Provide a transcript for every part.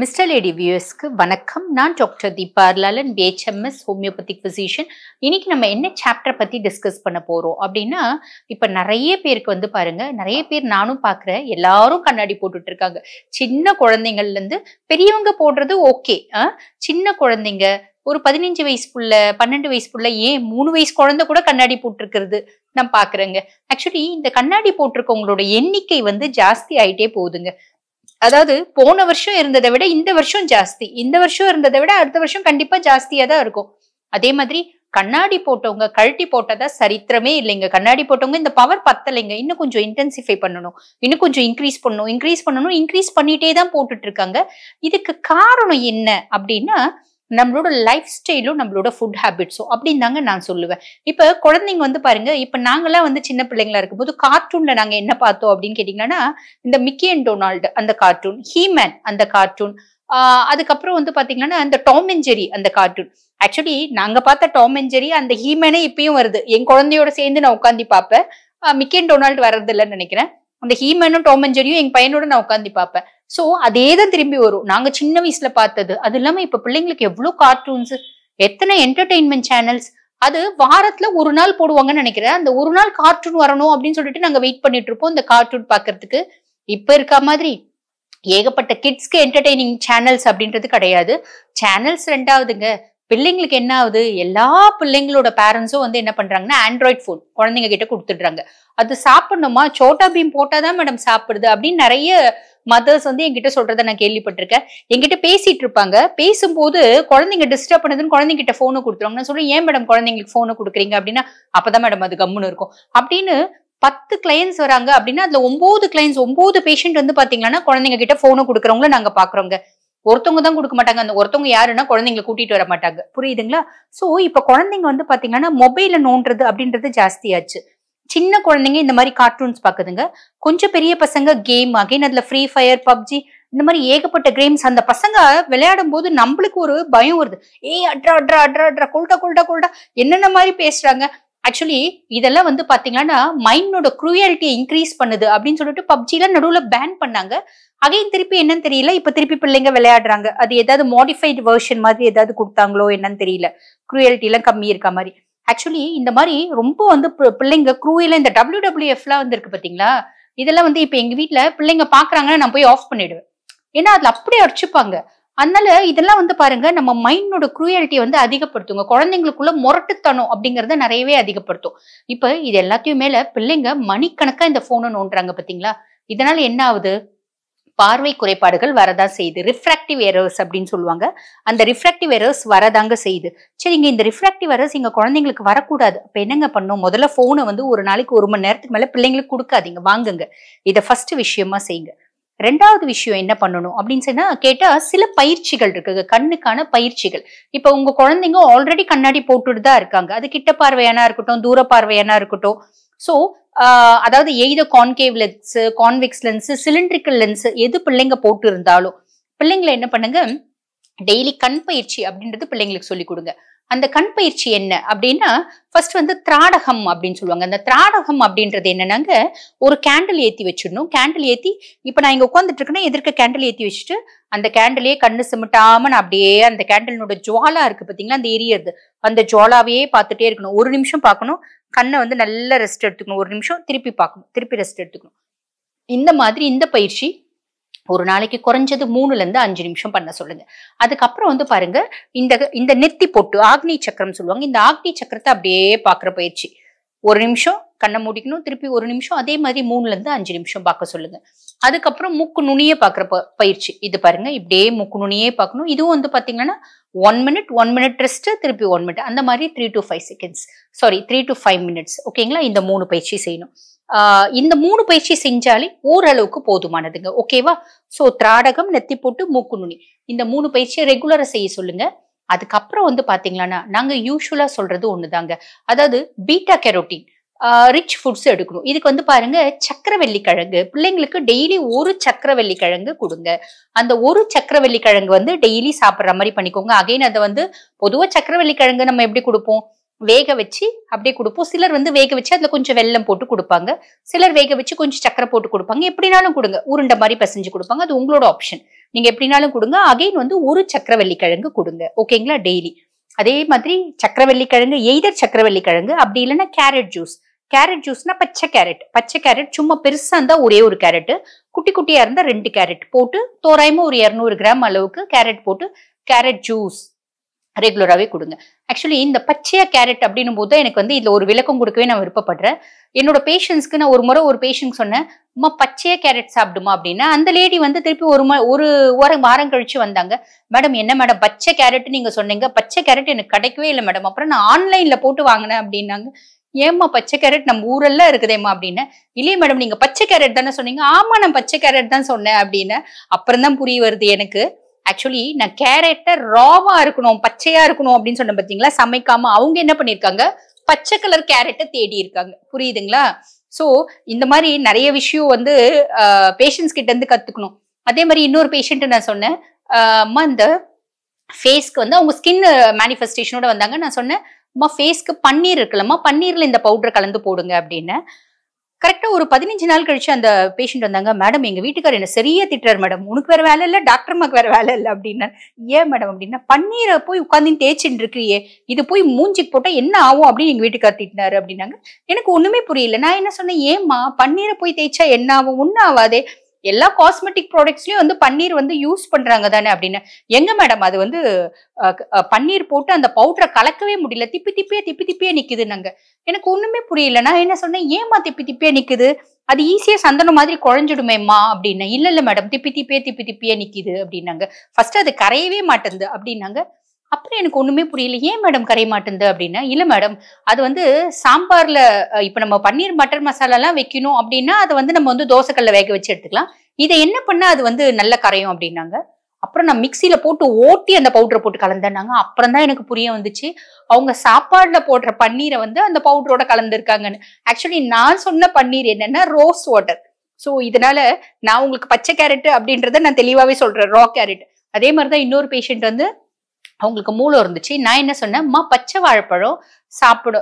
mister lady வியூஸ்க்கு வணக்கம் நான் doctor Deepa Lalan BHMS homeopathic physician இன்னைக்கு நம்ம என்ன சாப்டர் பற்றி டிஸ்கஸ் பண்ண போகிறோம் அப்படின்னா இப்போ நிறைய பேருக்கு வந்து பாருங்க நிறைய பேர் நானும் பார்க்குறேன் எல்லாரும் கண்ணாடி போட்டுட்டு இருக்காங்க சின்ன குழந்தைங்கள்லேருந்து பெரியவங்க போடுறது ஓகே சின்ன குழந்தைங்க ஒரு பதினஞ்சு வயசு புள்ள பன்னெண்டு வயசு புள்ள ஏன் மூணு வயசு குழந்தை கூட கண்ணாடி போட்டிருக்கிறது நான் பாக்குறேங்க ஆக்சுவலி இந்த கண்ணாடி போட்டிருக்கவங்களோட எண்ணிக்கை வந்து ஜாஸ்தி ஆயிட்டே போகுதுங்க அதாவது போன வருஷம் இருந்ததை விட இந்த வருஷம் ஜாஸ்தி இந்த வருஷம் இருந்ததை விட அடுத்த வருஷம் கண்டிப்பா ஜாஸ்தியா தான் இருக்கும் அதே மாதிரி கண்ணாடி போட்டவங்க கழட்டி போட்டதா சரித்திரமே இல்லைங்க கண்ணாடி போட்டவங்க இந்த பவர் பத்தலைங்க இன்னும் கொஞ்சம் இன்டென்சிஃபை பண்ணணும் இன்னும் கொஞ்சம் இன்க்ரீஸ் பண்ணணும் இன்க்ரீஸ் பண்ணணும் இன்க்ரீஸ் பண்ணிட்டே தான் போட்டுட்டு இருக்காங்க இதுக்கு காரணம் என்ன அப்படின்னா நம்மளோட லைஃப் ஸ்டைலும் நம்மளோட ஃபுட் ஹேபிட்ஸும் தாங்க நான் சொல்லுவேன் இப்போ குழந்தைங்க வந்து பாருங்க இப்போ நாங்களாம் வந்து சின்ன பிள்ளைங்களா இருக்கும்போது கார்ட்டூனில் நாங்கள் என்ன பார்த்தோம் அப்படின்னு கேட்டிங்கன்னா இந்த மிக்கி அண்ட் டொனால்டு அந்த கார்ட்டூன் ஹீமேன் அந்த கார்ட்டூன் அதுக்கப்புறம் வந்து பார்த்தீங்கன்னா அந்த டாம் அண்ட் ஜெரி அந்த கார்ட்டூன் ஆக்சுவலி நாங்கள் பார்த்த டாம் அண்ட் ஜெரி அந்த ஹீமேனே இப்பயும் வருது என் குழந்தையோட சேர்ந்து நான் உட்காந்து பார்ப்பேன் மிக்கி அண்ட் டொனால்டு வர்றதில்லைன்னு நினைக்கிறேன் அந்த ஹீமேனும் டாம் அண்ட் ஜெரியும் எங்கள் பையனோட நான் உட்காந்து பார்ப்பேன் சோ அதே தான் திரும்பி வரும் நாங்க சின்ன வயசுல பார்த்தது அது இல்லாம இப்ப பிள்ளைங்களுக்கு எவ்வளவு கார்ட்டூன்ஸ் எத்தனை என்டர்டெயின்மெண்ட் சேனல்ஸ் அது வாரத்துல ஒரு நாள் போடுவாங்கன்னு நினைக்கிறேன் அந்த ஒரு நாள் கார்ட்டூன் வரணும் அப்படின்னு சொல்லிட்டு நாங்க வெயிட் பண்ணிட்டு இருப்போம் இந்த கார்ட்டூன் பாக்குறதுக்கு இப்ப இருக்க மாதிரி ஏகப்பட்ட கிட்ஸ்க்கு என்டர்டெய்னிங் சேனல்ஸ் அப்படின்றது கிடையாது சேனல்ஸ் ரெண்டாவதுங்க பிள்ளைங்களுக்கு என்ன ஆகுது எல்லா பிள்ளைங்களோட பேரண்ட்ஸும் வந்து என்ன பண்றாங்கன்னா ஆண்ட்ராய்ட் ஃபோன் குழந்தைங்க கிட்ட கொடுத்துடுறாங்க அது சாப்பிடணுமா சோட்டா பீம் போட்டாதான் மேடம் சாப்பிடுது அப்படின்னு நிறைய மதர்ஸ் வந்து என்கிட்ட சொல்றதை நான் கேள்விப்பட்டிருக்கேன் என்கிட்ட பேசிட்டு இருப்பாங்க பேசும்போது குழந்தைங்க டிஸ்டர்ப் பண்ணதுன்னு குழந்தைங்கிட்ட போனை கொடுத்துருவாங்க நான் சொல்றேன் ஏன் மேடம் குழந்தைங்களுக்கு போனை கொடுக்குறீங்க அப்படின்னா அப்பதான் மேடம் அது கம்முன்னு இருக்கும் அப்படின்னு பத்து கிளைண்ட்ஸ் வராங்க அப்படின்னா அதுல ஒன்பது கிளையன்ஸ் ஒன்பது பேஷண்ட் வந்து பாத்தீங்கன்னா குழந்தைங்க கிட்ட போனை கொடுக்குறவங்கள நாங்க பாக்குறோங்க ஒருத்தவங்க தான் கொடுக்க மாட்டாங்க அந்த ஒருத்தவங்க யாருன்னா குழந்தைங்களை கூட்டிட்டு வர மாட்டாங்க புரியுதுங்களா சோ இப்ப குழந்தைங்க வந்து பாத்தீங்கன்னா மொபைல நோண்டுறது அப்படின்றது ஜாஸ்தியாச்சு சின்ன குழந்தைங்க இந்த மாதிரி கார்ட்டூன்ஸ் பார்க்குதுங்க கொஞ்சம் பெரிய பசங்க கேம் அகைன் அதில் ஃப்ரீ ஃபயர் பப்ஜி இந்த மாதிரி ஏகப்பட்ட கேம்ஸ் அந்த பசங்க விளையாடும் போது நம்மளுக்கு ஒரு பயம் வருது ஏய் அட்ரா அட்ரா அட்ரா அட்ரா கொல்டா கொல்டா கொல்டா என்னென்ன மாதிரி பேசுறாங்க ஆக்சுவலி இதெல்லாம் வந்து பாத்தீங்கன்னா மைண்டோட குரூயாலிட்டியை இன்க்ரீஸ் பண்ணுது அப்படின்னு சொல்லிட்டு எல்லாம் நடுவில் பேன் பண்ணாங்க அகைன் திருப்பி என்னன்னு தெரியல இப்ப திருப்பி பிள்ளைங்க விளையாடுறாங்க அது ஏதாவது மாடிஃபைடு வேர்ஷன் மாதிரி ஏதாவது கொடுத்தாங்களோ என்னன்னு தெரியல குரூயாலிட்டி எல்லாம் கம்மி இருக்க மாதிரி ஆக்சுவலி இந்த மாதிரி ரொம்ப வந்து பிள்ளைங்க குரூயில இந்த டபிள்யூ டபிள்யூ எஃப்லாம் வந்து இருக்கு பாத்தீங்களா இதெல்லாம் வந்து இப்போ எங்க வீட்டில் பிள்ளைங்க பாக்குறாங்கன்னா நான் போய் ஆஃப் பண்ணிடுவேன் ஏன்னா அதில் அப்படியே அடிச்சுப்பாங்க அதனால இதெல்லாம் வந்து பாருங்க நம்ம மைண்டோட குரூயாலிட்டி வந்து அதிகப்படுத்துங்க குழந்தைங்களுக்குள்ள முரட்டுத்தனம் அப்படிங்கறத நிறையவே அதிகப்படுத்தும் இப்ப இது எல்லாத்தையும் மேல பிள்ளைங்க மணிக்கணக்கா இந்த போனை நோண்டுறாங்க பாத்தீங்களா இதனால என்ன ஆகுது பார்வை குறைபாடுகள் வரதா செய்யுது ரிஃப்ராக்டிவ் எரர்ஸ் அப்படின்னு சொல்லுவாங்க அந்த ரிஃப்ராக்டிவ் எரர்ஸ் வரதாங்க செய்யுது சரிங்க இந்த ரிஃப்ராக்டிவ் எரர்ஸ் இங்க குழந்தைங்களுக்கு வரக்கூடாது அப்ப என்னங்க பண்ணும் முதல்ல ஃபோனை வந்து ஒரு நாளைக்கு ஒரு மணி நேரத்துக்கு மேலே பிள்ளைங்களுக்கு கொடுக்காதீங்க வாங்குங்க இதை ஃபர்ஸ்ட் விஷயமா செய்யுங்க ரெண்டாவது விஷயம் என்ன பண்ணணும் அப்படின்னு சொன்னா கேட்டா சில பயிற்சிகள் இருக்கு கண்ணுக்கான பயிற்சிகள் இப்ப உங்க குழந்தைங்க ஆல்ரெடி கண்ணாடி போட்டுட்டு தான் இருக்காங்க அது கிட்ட பார்வையானா இருக்கட்டும் தூர பார்வையானா இருக்கட்டும் ஸோ அதாவது எய்த concave lens convex lens cylindrical lens எது பிள்ளைங்க போட்டு இருந்தாலும் பிள்ளைங்களை என்ன பண்ணுங்க டெய்லி கண் பயிற்சி அப்படின்றது பிள்ளைங்களுக்கு சொல்லி கொடுங்க அந்த கண் பயிற்சி என்ன அப்படின்னா ஃபர்ஸ்ட் வந்து திராடகம் அப்படின்னு சொல்லுவாங்க அந்த திராடகம் அப்படின்றது என்னன்னாங்க ஒரு கேண்டில் ஏற்றி வச்சிடணும் கேண்டில் ஏற்றி இப்போ நான் இங்க உட்காந்துட்டு இருக்கேன்னா எதிர்க்க கேண்டில் ஏற்றி வச்சுட்டு அந்த கேண்டிலே கண்ணு சிமிட்டாம நான் அப்படியே அந்த கேண்டிலோட ஜுவாலா இருக்கு பார்த்தீங்களா அந்த எரியறது அந்த ஜுவாலாவே பார்த்துட்டே இருக்கணும் ஒரு நிமிஷம் பார்க்கணும் கண்ணை வந்து நல்லா ரெஸ்ட் எடுத்துக்கணும் ஒரு நிமிஷம் திருப்பி பார்க்கணும் திருப்பி ரெஸ்ட் எடுத்துக்கணும் இந்த மாதிரி இந்த பயிற்சி ஒரு நாளைக்கு குறைஞ்சது மூணுலேருந்து அஞ்சு நிமிஷம் பண்ண சொல்லுங்க அதுக்கப்புறம் வந்து பாருங்க இந்த இந்த நெத்தி பொட்டு ஆக்னி சக்கரம் சொல்லுவாங்க இந்த ஆக்னி சக்கரத்தை அப்படியே பார்க்குற பயிற்சி ஒரு நிமிஷம் கண்ணை மூடிக்கணும் திருப்பி ஒரு நிமிஷம் அதே மாதிரி மூணுலேருந்து அஞ்சு நிமிஷம் பார்க்க சொல்லுங்க அதுக்கப்புறம் மூக்கு நுனியே பார்க்குற ப பயிற்சி இது பாருங்க இப்படியே மூக்கு நுனியே பார்க்கணும் இதுவும் வந்து பார்த்தீங்கன்னா one minute one minute rest திருப்பி ஒன் மினிட் அந்த மாதிரி three to five seconds sorry three to five minutes ஓகேங்களா இந்த மூணு பயிற்சி செய்யணும் இந்த மூணு பயிற்சி செஞ்சாலே ஓரளவுக்கு போதுமானதுங்க ஓகேவா ஸோ திராடகம் நெத்தி போட்டு மூக்கு நுனி இந்த மூணு பயிற்சியை ரெகுலராக செய்ய சொல்லுங்க அதுக்கப்புறம் வந்து பாத்தீங்கன்னா நாங்க யூஸ்வலா சொல்றது ஒண்ணுதாங்க அதாவது பீட்டா கெரோட்டின் ரிச் ஃபுட்ஸ் எடுக்கணும் இதுக்கு வந்து பாருங்க சக்கரவள்ளி கிழங்கு பிள்ளைங்களுக்கு டெய்லி ஒரு சக்கரவள்ளி கிழங்கு கொடுங்க அந்த ஒரு சக்கரவள்ளி கிழங்கு வந்து டெய்லி சாப்பிட்ற மாதிரி பண்ணிக்கோங்க அகைன் அதை வந்து பொதுவாக சக்கரவள்ளி கிழங்கு நம்ம எப்படி கொடுப்போம் வேக வச்சு அப்படியே கொடுப்போம் சிலர் வந்து வேக வச்சு அதில் கொஞ்சம் வெல்லம் போட்டு கொடுப்பாங்க சிலர் வேக வச்சு கொஞ்சம் சக்கரை போட்டு கொடுப்பாங்க எப்படினாலும் கொடுங்க உருண்டை மாதிரி பசைஞ்சு கொடுப்பாங்க அது உங்களோட ஆப்ஷன் நீங்கள் எப்படினாலும் கொடுங்க அகைன் வந்து ஒரு சக்கரவள்ளி கிழங்கு கொடுங்க ஓகேங்களா டெய்லி அதே மாதிரி சக்கரவள்ளி கிழங்கு எய்தர் சக்கரவள்ளி கிழங்கு அப்படி இல்லைன்னா கேரட் ஜூஸ் கேரட் ஜூஸ்னா பச்சை கேரட் பச்சை கேரட் சும்மா பெருசாக இருந்தால் ஒரே ஒரு கேரட்டு குட்டி குட்டியாக இருந்தால் ரெண்டு கேரட் போட்டு தோராயமாக ஒரு இரநூறு கிராம் அளவுக்கு கேரட் போட்டு கேரட் ஜூஸ் ரெகுலராகவே கொடுங்க ஆக்சுவலி இந்த பச்சையா கேரட் அப்படின்னும் போது எனக்கு வந்து இதில் ஒரு விளக்கம் கொடுக்கவே நான் விருப்பப்படுறேன் என்னோட பேஷண்ட்ஸ்க்கு நான் ஒரு முறை ஒரு பேஷண்ட் சொன்னேன் அம்மா பச்சையா கேரட் சாப்பிடுமா அப்படின்னா அந்த லேடி வந்து திருப்பி ஒரு ஒரு வாரம் வாரம் கழிச்சு வந்தாங்க மேடம் என்ன மேடம் பச்சை கேரட் நீங்கள் சொன்னீங்க பச்சை கேரட் எனக்கு கிடைக்கவே இல்லை மேடம் அப்புறம் நான் ஆன்லைனில் போட்டு வாங்கினேன் அப்படின்னாங்க ஏம்மா பச்சை கேரட் நம்ம ஊரெல்லாம் இருக்குதேம்மா அப்படின்னு இல்லையே மேடம் நீங்க பச்சை கேரட் தானே சொன்னீங்க ஆமா நான் பச்சை கேரட் தான் சொன்னேன் அப்படின்னு அப்புறம் தான் புரிய வருது எனக்கு ஆக்சுவலி நான் கேரட்டை ராவா இருக்கணும் பச்சையா இருக்கணும் அப்படின்னு சொன்ன பார்த்தீங்களா சமைக்காம அவங்க என்ன பண்ணியிருக்காங்க பச்சை கலர் கேரட்டை தேடி இருக்காங்க புரியுதுங்களா ஸோ இந்த மாதிரி நிறைய விஷயம் வந்து பேஷண்ட்ஸ் கிட்ட இருந்து கத்துக்கணும் அதே மாதிரி இன்னொரு பேஷண்ட்டு நான் சொன்னேன் அம்மா இந்த ஃபேஸ்க்கு வந்து அவங்க ஸ்கின் மேனிஃபெஸ்டேஷனோட வந்தாங்க நான் சொன்னேன் அம்மா ஃபேஸ்க்கு பன்னீர் இருக்குல்லம்மா பன்னீரில் இந்த பவுடர் கலந்து போடுங்க அப்படின்னு கரெக்டாக ஒரு பதினஞ்சு நாள் கழிச்சு அந்த பேஷண்ட் வந்தாங்க மேடம் எங்கள் வீட்டுக்கார் என்ன சரியா திட்டுறாரு மேடம் உனக்கு வேறு வேலை இல்லை டாக்டர் அம்மாக்கு வேறு வேலை இல்லை அப்படின்னா ஏன் மேடம் அப்படின்னா பன்னீரை போய் உட்காந்து தேய்ச்சின்னு இருக்கிறியே இது போய் மூஞ்சிக்கு போட்டால் என்ன ஆகும் அப்படின்னு எங்கள் வீட்டுக்கார் திட்டினாரு அப்படின்னாங்க எனக்கு ஒன்றுமே புரியல நான் என்ன சொன்னேன் ஏம்மா பன்னீரை போய் தேய்ச்சா என்ன ஆகும் ஒன்றும் ஆகாதே எல்லா காஸ்மெட்டிக் ப்ராடக்ட்ஸ்லயும் வந்து பன்னீர் வந்து யூஸ் பண்றாங்க தானே அப்படின்னு எங்க மேடம் அது வந்து பன்னீர் போட்டு அந்த பவுடரை கலக்கவே முடியல திப்பி திப்பியே திப்பி திப்பியே நிக்குது நாங்க எனக்கு ஒண்ணுமே புரியல நான் என்ன சொன்னேன் ஏமா திப்பி திப்பியே நிக்குது அது ஈஸியா சந்தனம் மாதிரி குழஞ்சிடுமேம்மா அப்படின்னா இல்ல இல்ல மேடம் திப்பி திப்பியே திப்பி திப்பியே நிக்குது அப்படின்னாங்க ஃபர்ஸ்ட் அது கரையவே மாட்டேங்குது அப்படின்னாங்க அப்புறம் எனக்கு ஒண்ணுமே புரியல ஏன் மேடம் கரைய மாட்டேங்குது அப்படின்னா இல்லை மேடம் அது வந்து சாம்பார்ல இப்போ நம்ம பன்னீர் மட்டர் மசாலாலாம் வைக்கணும் அப்படின்னா அதை வந்து நம்ம வந்து தோசைக்கல்ல வேக வச்சு எடுத்துக்கலாம் இதை என்ன பண்ணால் அது வந்து நல்ல கரையும் அப்படின்னாங்க அப்புறம் நான் மிக்சியில் போட்டு ஓட்டி அந்த பவுடரை போட்டு கலந்தேனாங்க அப்புறம் தான் எனக்கு புரிய வந்துச்சு அவங்க சாப்பாடில் போடுற பன்னீரை வந்து அந்த பவுடரோட கலந்துருக்காங்கன்னு ஆக்சுவலி நான் சொன்ன பன்னீர் என்னன்னா ரோஸ் வாட்டர் ஸோ இதனால நான் உங்களுக்கு பச்சை கேரட் அப்படின்றத நான் தெளிவாகவே சொல்கிறேன் ரா கேரட் அதே மாதிரி தான் இன்னொரு பேஷண்ட் வந்து அவங்களுக்கு மூளை இருந்துச்சு நான் என்ன அம்மா பச்சை வாழைப்பழம் சாப்பிடு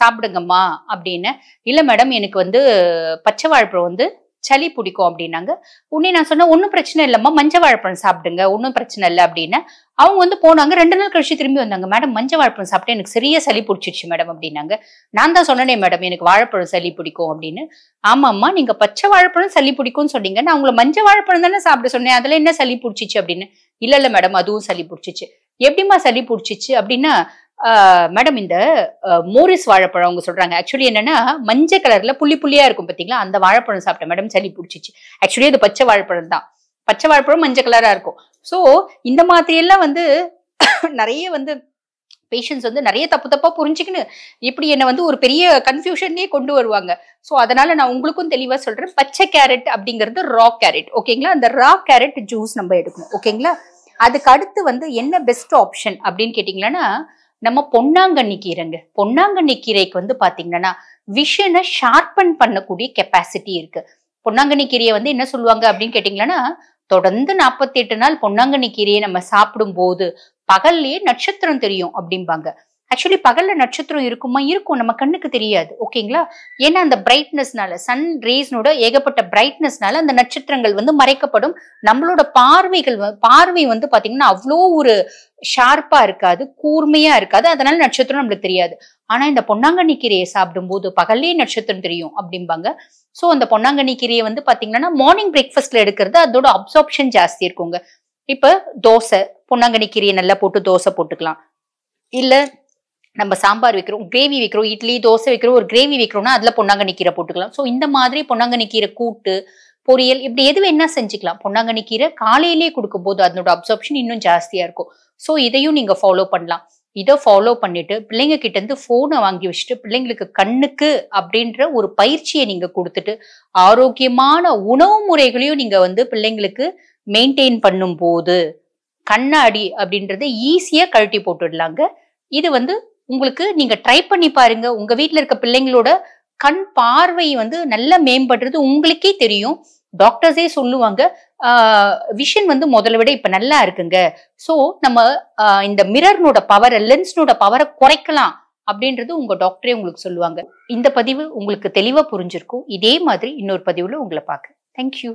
சாப்பிடுங்கம்மா அப்படின்னு இல்லை மேடம் எனக்கு வந்து பச்சை வாழைப்பழம் வந்து சளி பிடிக்கும் அப்படின்னாங்க உடனே நான் சொன்னேன் ஒன்றும் பிரச்சனை இல்லைம்மா மஞ்சள் வாழைப்பழம் சாப்பிடுங்க ஒன்றும் பிரச்சனை இல்லை அப்படின்னு அவங்க வந்து போனாங்க ரெண்டு நாள் கழிச்சு திரும்பி வந்தாங்க மேடம் மஞ்சள் வாழைப்பழம் சாப்பிட்டு எனக்கு சரியா சளி பிடிச்சிருச்சு மேடம் அப்படின்னாங்க நான் தான் சொன்னேனே மேடம் எனக்கு வாழைப்பழம் சளி பிடிக்கும் அப்படின்னு ஆமாம்மா நீங்கள் பச்சை வாழைப்பழம் சளி பிடிக்கும்னு சொன்னீங்க நான் உங்களை மஞ்சள் வாழைப்பழம் தானே சாப்பிட சொன்னேன் அதில் என்ன சளி பிடிச்சிச்சு அப்படின்னு இல்லை இல்லை மேடம் அதுவும் சளி பிடிச்சிச்சு எப்படிமா சளி பிடிச்சிச்சு அப்படின்னா மேடம் இந்த மோரிஸ் வாழைப்பழம் அவங்க சொல்றாங்க ஆக்சுவலி என்னன்னா மஞ்சள் கலர்ல புள்ளி புள்ளியா இருக்கும் பாத்தீங்களா அந்த வாழைப்பழம் சாப்பிட்டேன் மேடம் சளி பிடிச்சிச்சு ஆக்சுவலி அது பச்சை வாழைப்பழம் தான் பச்சை வாழைப்பழம் மஞ்சள் கலரா இருக்கும் ஸோ இந்த மாதிரி எல்லாம் வந்து நிறைய வந்து பேஷண்ட்ஸ் வந்து நிறைய தப்பு தப்பா புரிஞ்சுக்கின்னு இப்படி என்னை வந்து ஒரு பெரிய கன்ஃபியூஷன்லேயே கொண்டு வருவாங்க ஸோ அதனால நான் உங்களுக்கும் தெளிவாக சொல்றேன் பச்சை கேரட் அப்படிங்கிறது ரா கேரட் ஓகேங்களா அந்த ரா கேரட் ஜூஸ் நம்ம எடுக்கணும் ஓகேங்களா அதுக்கு அடுத்து வந்து என்ன பெஸ்ட் ஆப்ஷன் அப்படின்னு கேட்டிங்கன்னா நம்ம பொன்னாங்கண்ணி கீரைங்க பொன்னாங்கண்ணி கீரைக்கு வந்து பாத்தீங்கன்னா விஷனை ஷார்பன் பண்ணக்கூடிய கெப்பாசிட்டி இருக்கு பொன்னாங்கண்ணி கீரையை வந்து என்ன சொல்லுவாங்க அப்படின்னு கேட்டிங்கன்னா தொடர்ந்து நாற்பத்தி எட்டு நாள் பொன்னாங்கண்ணி கீரையை நம்ம சாப்பிடும் போது பகல்லையே நட்சத்திரம் தெரியும் அப்படிம்பாங்க ஆக்சுவலி பகல்ல நட்சத்திரம் இருக்குமா இருக்கும் நம்ம கண்ணுக்கு தெரியாது ஓகேங்களா ஏன்னா அந்த பிரைட்னஸ்னால சன் ரேஸ்னோட ஏகப்பட்ட பிரைட்னஸ்னால அந்த நட்சத்திரங்கள் வந்து மறைக்கப்படும் நம்மளோட பார்வைகள் பார்வை வந்து பாத்தீங்கன்னா அவ்வளோ ஒரு ஷார்ப்பா இருக்காது கூர்மையா இருக்காது அதனால நட்சத்திரம் நம்மளுக்கு தெரியாது ஆனா இந்த பொன்னாங்கண்ணி கீரையை சாப்பிடும்போது பகல்லே நட்சத்திரம் தெரியும் அப்படிம்பாங்க ஸோ அந்த பொன்னாங்கண்ணி கீரையை வந்து பாத்தீங்கன்னா மார்னிங் பிரேக்ஃபாஸ்ட்ல எடுக்கிறது அதோட அப்சார்ப்ஷன் ஜாஸ்தி இருக்குங்க இப்போ தோசை பொன்னாங்கண்ணி கீரையை நல்லா போட்டு தோசை போட்டுக்கலாம் இல்லை நம்ம சாம்பார் வைக்கிறோம் கிரேவி வைக்கிறோம் இட்லி தோசை வைக்கிறோம் ஒரு கிரேவி வைக்கிறோம்னா அதில் பொன்னாங்கண்ணி கீரை போட்டுக்கலாம் ஸோ இந்த மாதிரி பொன்னாங்கண்ணி கீரை கூட்டு பொரியல் இப்படி எது என்ன செஞ்சுக்கலாம் பொன்னாங்கண்ணி கீரை காலையிலேயே கொடுக்கும்போது அதனோட அப்சர்ப்ஷன் இன்னும் ஜாஸ்தியாக இருக்கும் ஸோ இதையும் நீங்கள் ஃபாலோ பண்ணலாம் இதை ஃபாலோ பண்ணிட்டு பிள்ளைங்க கிட்ட இருந்து ஃபோனை வாங்கி வச்சுட்டு பிள்ளைங்களுக்கு கண்ணுக்கு அப்படின்ற ஒரு பயிற்சியை நீங்க கொடுத்துட்டு ஆரோக்கியமான உணவு முறைகளையும் நீங்க வந்து பிள்ளைங்களுக்கு மெயின்டைன் பண்ணும் போது கண்ணாடி அப்படின்றத ஈஸியா கழட்டி போட்டுடலாங்க இது வந்து உங்களுக்கு நீங்க ட்ரை பண்ணி பாருங்க உங்க வீட்டுல இருக்க பிள்ளைங்களோட கண் பார்வை வந்து நல்லா மேம்படுறது உங்களுக்கே தெரியும் டாக்டர்ஸே சொல்லுவாங்க விஷன் வந்து முதல்ல விட இப்ப நல்லா இருக்குங்க ஸோ நம்ம இந்த மிரர்னோட பவரை லென்ஸ்னோட பவரை குறைக்கலாம் அப்படின்றது உங்க டாக்டரே உங்களுக்கு சொல்லுவாங்க இந்த பதிவு உங்களுக்கு தெளிவா புரிஞ்சிருக்கும் இதே மாதிரி இன்னொரு பதிவுல உங்களை பார்க்க தேங்க்யூ